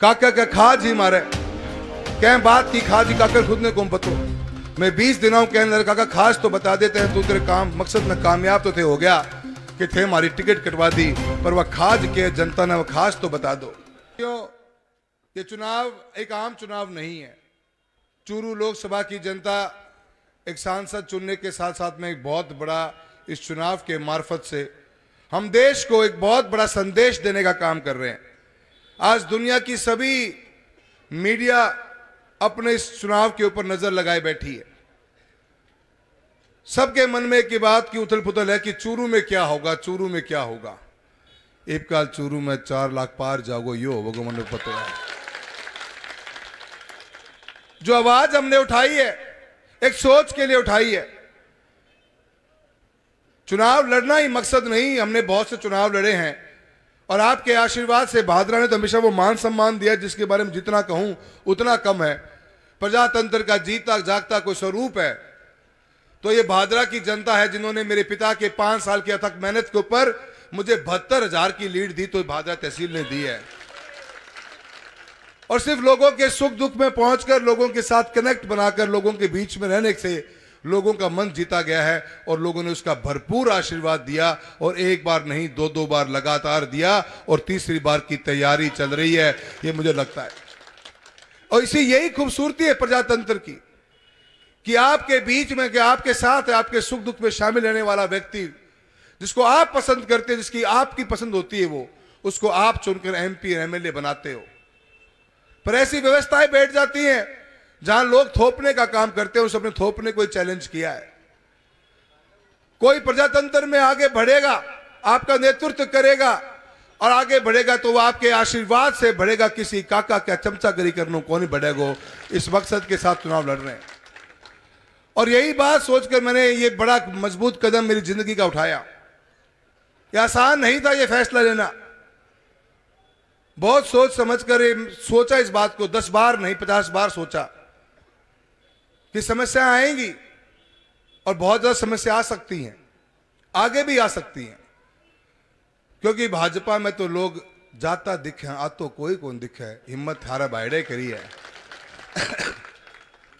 काका का खाद ही मारे कह बात की खा जी काकर खुद ने गुम पतो मैं बीस दिनों के अंदर काका खास तो बता देते हैं तू तो तेरे काम मकसद में कामयाब तो थे हो गया कि थे हमारी टिकट कटवा दी पर वह खाज के जनता ने वह खास तो बता दो क्यों ये चुनाव एक आम चुनाव नहीं है चूरू लोकसभा की जनता एक सांसद चुनने के साथ साथ में एक बहुत बड़ा इस चुनाव के मार्फत से हम देश को एक बहुत बड़ा संदेश देने का काम कर रहे हैं आज दुनिया की सभी मीडिया अपने इस चुनाव के ऊपर नजर लगाए बैठी है सबके मन में एक बात की उथल पुथल है कि चूरू में क्या होगा चूरू में क्या होगा एक काल चूरू में चार लाख पार जागो यो भगवान मन पता है जो आवाज हमने उठाई है एक सोच के लिए उठाई है चुनाव लड़ना ही मकसद नहीं हमने बहुत से चुनाव लड़े हैं और आपके आशीर्वाद से भादरा ने तो हमेशा वो मान सम्मान दिया जिसके बारे में जितना कहूं उतना कम है प्रजातंत्र का जीता जागता कोई स्वरूप है तो ये भादरा की जनता है जिन्होंने मेरे पिता के पांच साल की अथक मेहनत के ऊपर मुझे बहत्तर हजार की लीड दी तो भादरा तहसील ने दी है और सिर्फ लोगों के सुख दुख में पहुंचकर लोगों के साथ कनेक्ट बनाकर लोगों के बीच में रहने से लोगों का मन जीता गया है और लोगों ने उसका भरपूर आशीर्वाद दिया और एक बार नहीं दो दो बार लगातार दिया और तीसरी बार की तैयारी चल रही है ये मुझे लगता है और इसी यही खूबसूरती है प्रजातंत्र की कि आपके बीच में कि आपके साथ आपके सुख दुख में शामिल रहने वाला व्यक्ति जिसको आप पसंद करते हैं जिसकी आपकी पसंद होती है वो उसको आप चुनकर एमपी एमएलए बनाते हो पर ऐसी व्यवस्थाएं बैठ जाती हैं जहां लोग थोपने का काम करते हैं उस अपने थोपने को चैलेंज किया है कोई प्रजातंत्र में आगे बढ़ेगा आपका नेतृत्व करेगा और आगे बढ़ेगा तो वो आपके आशीर्वाद से बढ़ेगा किसी काका क्या चमचा करने को कौन बढ़ेगा इस मकसद के साथ चुनाव लड़ रहे हैं और यही बात सोचकर मैंने ये बड़ा मजबूत कदम मेरी जिंदगी का उठाया ये आसान नहीं था ये फैसला लेना बहुत सोच समझ कर सोचा इस बात को दस बार नहीं पचास बार सोचा कि समस्याएं आएंगी और बहुत ज़्यादा समस्या आ सकती हैं आगे भी आ सकती हैं क्योंकि भाजपा में तो लोग जाता दिखे आ तो कोई कौन दिखे हिम्मत हारा बाइडे करी है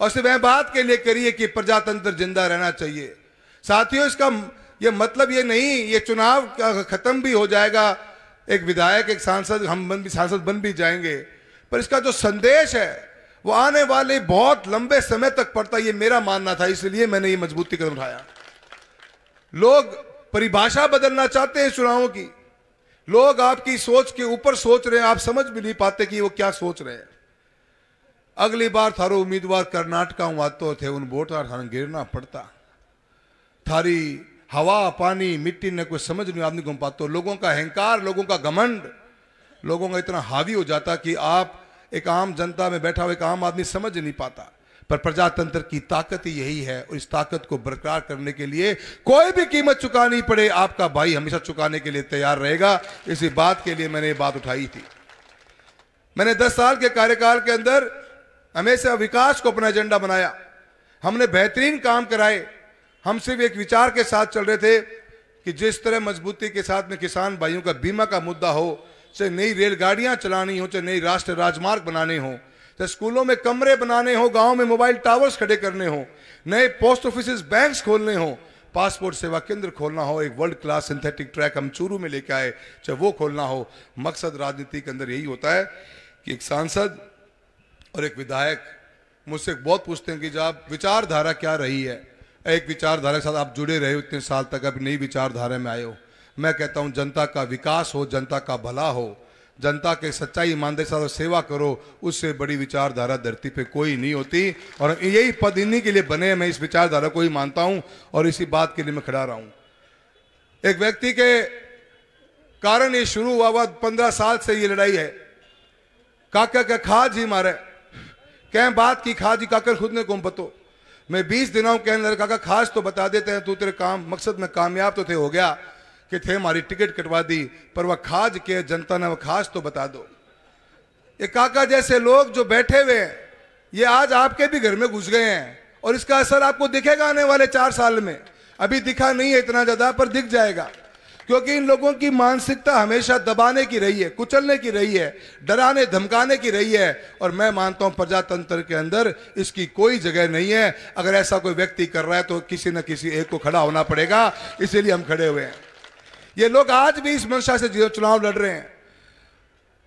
और सिर्फ वह बात के लिए करिए कि प्रजातंत्र जिंदा रहना चाहिए साथियों इसका ये मतलब ये नहीं ये चुनाव खत्म भी हो जाएगा एक विधायक एक सांसद हम बन भी सांसद बन भी जाएंगे पर इसका जो संदेश है वो आने वाले बहुत लंबे समय तक पड़ता ये मेरा मानना था इसलिए मैंने ये मजबूती कदम उठाया लोग परिभाषा बदलना चाहते हैं चुनावों की लोग आपकी सोच के ऊपर सोच रहे हैं आप समझ भी नहीं पाते कि वो क्या सोच रहे हैं अगली बार थारो उम्मीदवार कर्नाटका हुआ तो थे उन वोट थान गिरना पड़ता थारी हवा पानी मिट्टी ने कोई समझ नहीं आदमी घूम पाते लोगों का अहंकार लोगों का घमंड लोगों का इतना हावी हो जाता कि आप एक आम जनता में बैठा हुआ एक आम आदमी समझ नहीं पाता पर प्रजातंत्र की ताकत ही यही है और इस ताकत को बरकरार करने के लिए कोई भी कीमत चुकानी पड़े आपका भाई हमेशा चुकाने के लिए तैयार रहेगा इसी बात के लिए मैंने ये बात उठाई थी मैंने दस साल के कार्यकाल के अंदर हमेशा विकास को अपना एजेंडा बनाया हमने बेहतरीन काम कराए हम सिर्फ एक विचार के साथ चल रहे थे कि जिस तरह मजबूती के साथ में किसान भाइयों का बीमा का मुद्दा हो चाहे नई रेलगाड़ियां चलानी हो चाहे नई राष्ट्र राजमार्ग बनाने हो चाहे स्कूलों में कमरे बनाने हो गांव में मोबाइल टावर्स खड़े करने हो नए पोस्ट ऑफिस बैंक खोलने हो पासपोर्ट सेवा केंद्र खोलना हो एक वर्ल्ड क्लास सिंथेटिक ट्रैक हम चूरू में लेके आए चाहे वो खोलना हो मकसद राजनीति के अंदर यही होता है कि एक सांसद और एक विधायक मुझसे बहुत पूछते हैं कि जब आप विचारधारा क्या रही है एक विचारधारा के साथ आप जुड़े रहे हो इतने साल तक अभी नई विचारधारा में आए हो मैं कहता हूं जनता का विकास हो जनता का भला हो जनता के सच्चाई ईमानदारी साथ सेवा करो उससे बड़ी विचारधारा धरती पे कोई नहीं होती और यही पद इन्हीं के लिए बने मैं इस विचारधारा को ही मानता हूं और इसी बात के लिए मैं खड़ा रहा हूं एक व्यक्ति के कारण ये शुरू हुआ हुआ पंद्रह साल से ये लड़ाई है काका का खा जी मारे कह बात की खा जी काकर खुद ने कौन पतो मैं बीस दिनों कहने लगा काका खास तो बता देते हैं तू तेरे काम मकसद में कामयाब तो थे हो गया कि थे हमारी टिकट कटवा दी पर वह खाज के जनता ने वह खास तो बता दो ये काका जैसे लोग जो बैठे हुए हैं ये आज आपके भी घर में घुस गए हैं और इसका असर आपको दिखेगा आने वाले चार साल में अभी दिखा नहीं है इतना ज़्यादा पर दिख जाएगा क्योंकि इन लोगों की मानसिकता हमेशा दबाने की रही है कुचलने की रही है डराने धमकाने की रही है और मैं मानता हूं प्रजातंत्र के अंदर इसकी कोई जगह नहीं है अगर ऐसा कोई व्यक्ति कर रहा है तो किसी न किसी एक को खड़ा होना पड़ेगा इसीलिए हम खड़े हुए हैं ये लोग आज भी इस मंशा से चुनाव लड़ रहे हैं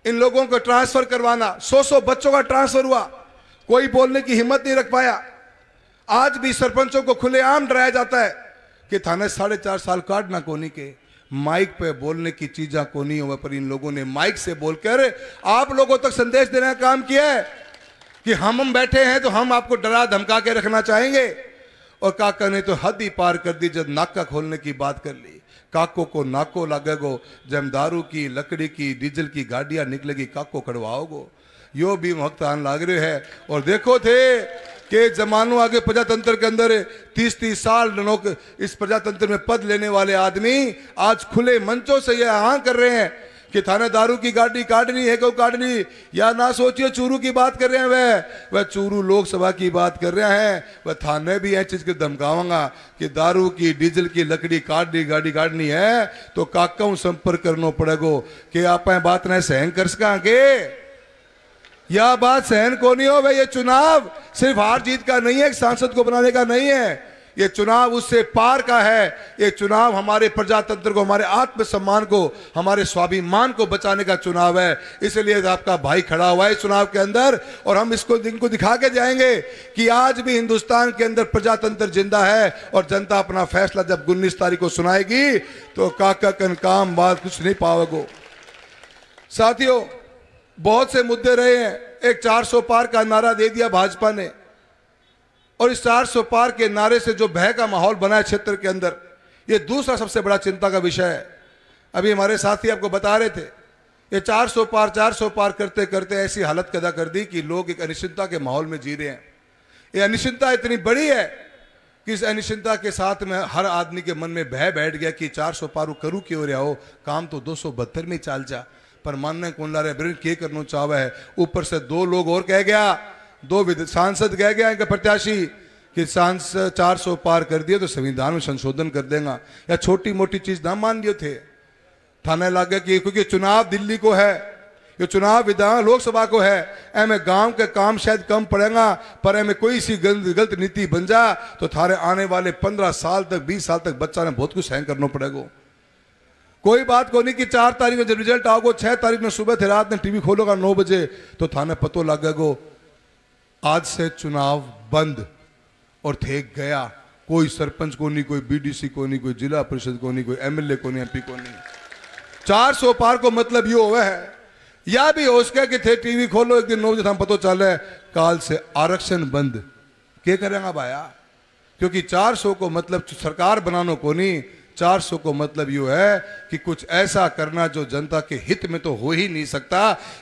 इन लोगों को ट्रांसफर करवाना सौ सौ बच्चों का ट्रांसफर हुआ कोई बोलने की हिम्मत नहीं रख पाया आज भी सरपंचों को खुलेआम डराया जाता है कि थाने साढ़े चार साल काटना कोनी के माइक पे बोलने की चीजा को नहीं हुआ पर इन लोगों ने माइक से बोलकर आप लोगों तक संदेश देने का काम किया है कि हम हम बैठे हैं तो हम आपको डरा धमका के रखना चाहेंगे और काका ने तो हद ही पार कर दी जब नाका खोलने की बात कर ली काको को नाको लागेगो जमदारू की लकड़ी की डीजल की गाड़ियां निकलेगी काको कड़वाओगो यो भी वक्त आन लाग रहे है और देखो थे के जमानो आगे प्रजातंत्र के अंदर तीस तीस साल इस प्रजातंत्र में पद लेने वाले आदमी आज खुले मंचों से यह आह कर रहे हैं कि दारू की गाड़ी काटनी है क्यों काटनी या ना सोचिए चूरू की बात कर रहे हैं वह वह चूरू लोकसभा की बात कर रहे हैं वह थाने भी है चीज के धमकावांगा कि दारू की डीजल की लकड़ी काटनी गाड़ी काटनी है तो काका संपर्क करना पड़ेगो कि आप बात ना सहन कर सका के यह बात सहन को नहीं हो भाई ये चुनाव सिर्फ हार जीत का नहीं है सांसद को बनाने का नहीं है ये चुनाव उससे पार का है ये चुनाव हमारे प्रजातंत्र को हमारे आत्मसम्मान को हमारे स्वाभिमान को बचाने का चुनाव है इसलिए आपका भाई खड़ा हुआ है चुनाव के अंदर और हम इसको इनको दिखा के जाएंगे कि आज भी हिंदुस्तान के अंदर प्रजातंत्र जिंदा है और जनता अपना फैसला जब उन्नीस तारीख को सुनाएगी तो काका कन काम बात कुछ नहीं पाओगे साथियों बहुत से मुद्दे रहे हैं एक चार पार का नारा दे दिया भाजपा ने और इस चार सौ पार के नारे से जो भय का माहौल बना है क्षेत्र के अंदर ये दूसरा सबसे बड़ा चिंता का विषय है अभी हमारे साथी आपको बता रहे थे ये चार सौ पार चार सौ पार करते करते ऐसी हालत पैदा कर दी कि लोग एक अनिश्चिंता के माहौल में जी रहे हैं ये अनिश्चिंता इतनी बड़ी है कि इस अनिश्चिंता के साथ में हर आदमी के मन में भय बैठ गया कि चार सौ पारू करूँ क्यों रहा हो काम तो दो सौ बहत्तर में चाल जा पर मानने कौन ला रहे ब्रेन के करना चाहवा है ऊपर से दो लोग और कह गया दो सांसद कह गया इनका प्रत्याशी कि सांसद 400 पार कर दिए तो संविधान में संशोधन कर देगा या छोटी मोटी चीज ना मान लियो थे थाना इलाके कि क्योंकि चुनाव दिल्ली को है ये चुनाव विधान लोकसभा को है एम गांव के काम शायद कम पड़ेगा पर एम कोई सी गलत गलत नीति बन जा तो थारे आने वाले पंद्रह साल तक बीस साल तक बच्चा ने बहुत कुछ सहन करना पड़ेगा कोई बात को नहीं कि चार तारीख में जब रिजल्ट आओगे छह तारीख में सुबह थे रात में टीवी खोलोगा नौ बजे तो थाने पतो लगेगा आज से चुनाव बंद और थे गया कोई सरपंच को नहीं कोई बीडीसी को नहीं कोई जिला परिषद को नहीं कोई एमएलए को नहीं एमपी को नहीं चार सौ पार को मतलब यो हुआ है या भी हो सके कि थे टीवी खोलो एक दिन नौ बजे हम पतो चल है काल से आरक्षण बंद के करेंगे भाया क्योंकि 400 को मतलब सरकार बनानो को नहीं 400 को मतलब यू है कि कुछ ऐसा करना जो जनता के हित में तो हो ही नहीं सकता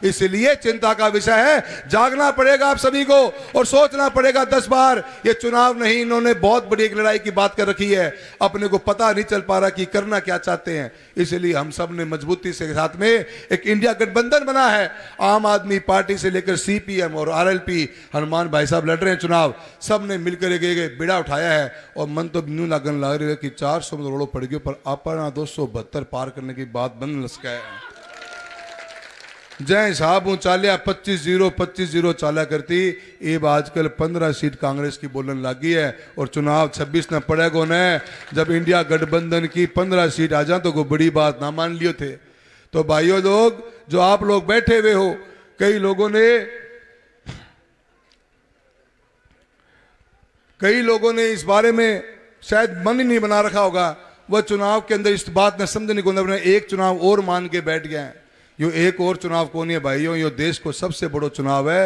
इसलिए चिंता का विषय है जागना पड़ेगा आप सभी को और सोचना पड़ेगा दस बार ये चुनाव नहीं इन्होंने बहुत बड़ी एक लड़ाई की बात कर रखी है अपने को पता नहीं चल पा रहा कि करना क्या चाहते हैं इसलिए हम सब ने मजबूती से साथ में एक इंडिया गठबंधन बना है आम आदमी पार्टी से लेकर सीपीएम और आरएलपी हनुमान भाई साहब लड़ रहे हैं चुनाव सब ने मिलकर एक एक बिड़ा उठाया है और मन तो न्यू लागन लग रही है कि चार सौ करोड़ों पड़गियों पर अपना दो सौ बहत्तर पार करने की बात बन लसका है जय साहब चालिया पच्चीस जीरो पच्चीस जीरो चाला करती एब आजकल पंद्रह सीट कांग्रेस की बोलन लागी है और चुनाव छब्बीस न पड़े कौन जब इंडिया गठबंधन की पंद्रह सीट आ जा तो कोई बड़ी बात ना मान लियो थे तो भाइयों लोग जो आप लोग बैठे हुए हो कई लोगों ने कई लोगों ने इस बारे में शायद मन ही नहीं बना रखा होगा वह चुनाव के अंदर इस बात न समझने को एक चुनाव और मान के बैठ गए हैं यो एक और चुनाव कौन है भाइयों यो देश को सबसे बड़ो चुनाव है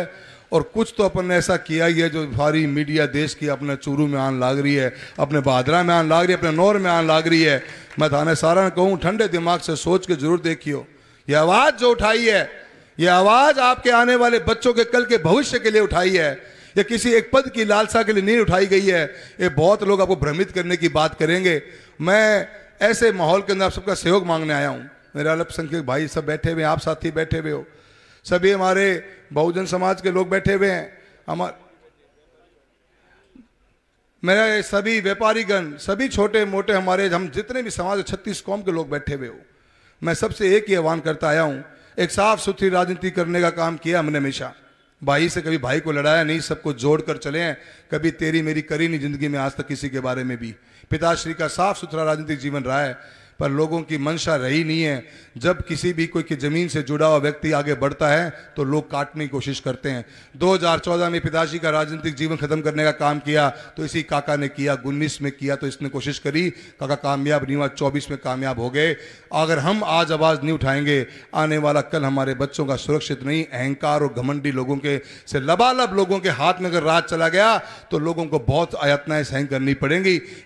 और कुछ तो अपन ने ऐसा किया ही है जो सारी मीडिया देश की अपने चूरू में आन लाग रही है अपने बादरा में आन लाग रही है अपने नौर में आन लाग रही है मैं थाने सारा कहूँ ठंडे दिमाग से सोच के जरूर देखियो ये आवाज़ जो उठाई है ये आवाज़ आपके आने वाले बच्चों के कल के भविष्य के लिए उठाई है ये किसी एक पद की लालसा के लिए नहीं उठाई गई है ये बहुत लोग आपको भ्रमित करने की बात करेंगे मैं ऐसे माहौल के अंदर आप सबका सहयोग मांगने आया हूँ मेरे अल्पसंख्यक भाई सब बैठे हुए आप साथी बैठे हुए हो सभी हमारे बहुजन समाज के लोग बैठे हुए हैं हमारे मेरा सभी व्यापारीगण सभी छोटे मोटे हमारे हम जितने भी समाज छत्तीस कौम के लोग बैठे हुए हो मैं सबसे एक ही आह्वान करता आया हूँ एक साफ सुथरी राजनीति करने का काम किया हमने हमेशा भाई से कभी भाई को लड़ाया नहीं सबको जोड़ कर चले हैं कभी तेरी मेरी करी नहीं जिंदगी में आज तक किसी के बारे में भी पिताश्री का साफ सुथरा राजनीतिक जीवन रहा है पर लोगों की मंशा रही नहीं है जब किसी भी कोई की ज़मीन से जुड़ा हुआ व्यक्ति आगे बढ़ता है तो लोग काटने की कोशिश करते हैं 2014 में पिताजी का राजनीतिक जीवन ख़त्म करने का काम किया तो इसी काका ने किया उन्नीस में किया तो इसने कोशिश करी काका कामयाब नहीं हुआ चौबीस में कामयाब हो गए अगर हम आज आवाज़ नहीं उठाएंगे आने वाला कल हमारे बच्चों का सुरक्षित नहीं अहंकार और घमंडी लोगों के से लबालब लोगों के हाथ में अगर राज चला गया तो लोगों को बहुत आयातनाएं सहन करनी पड़ेंगी